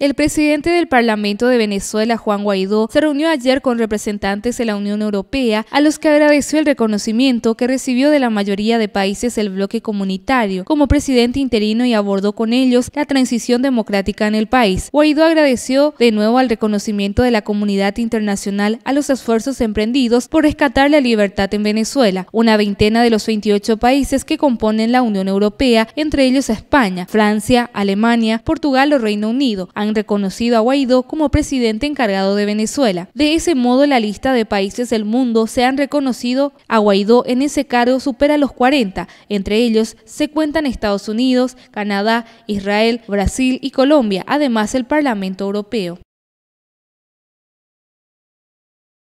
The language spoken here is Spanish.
El presidente del Parlamento de Venezuela, Juan Guaidó, se reunió ayer con representantes de la Unión Europea, a los que agradeció el reconocimiento que recibió de la mayoría de países del bloque comunitario como presidente interino y abordó con ellos la transición democrática en el país. Guaidó agradeció de nuevo al reconocimiento de la comunidad internacional a los esfuerzos emprendidos por rescatar la libertad en Venezuela, una veintena de los 28 países que componen la Unión Europea, entre ellos España, Francia, Alemania, Portugal o Reino Unido, han reconocido a Guaidó como presidente encargado de Venezuela. De ese modo, la lista de países del mundo se han reconocido a Guaidó en ese cargo supera los 40. Entre ellos se cuentan Estados Unidos, Canadá, Israel, Brasil y Colombia, además el Parlamento Europeo.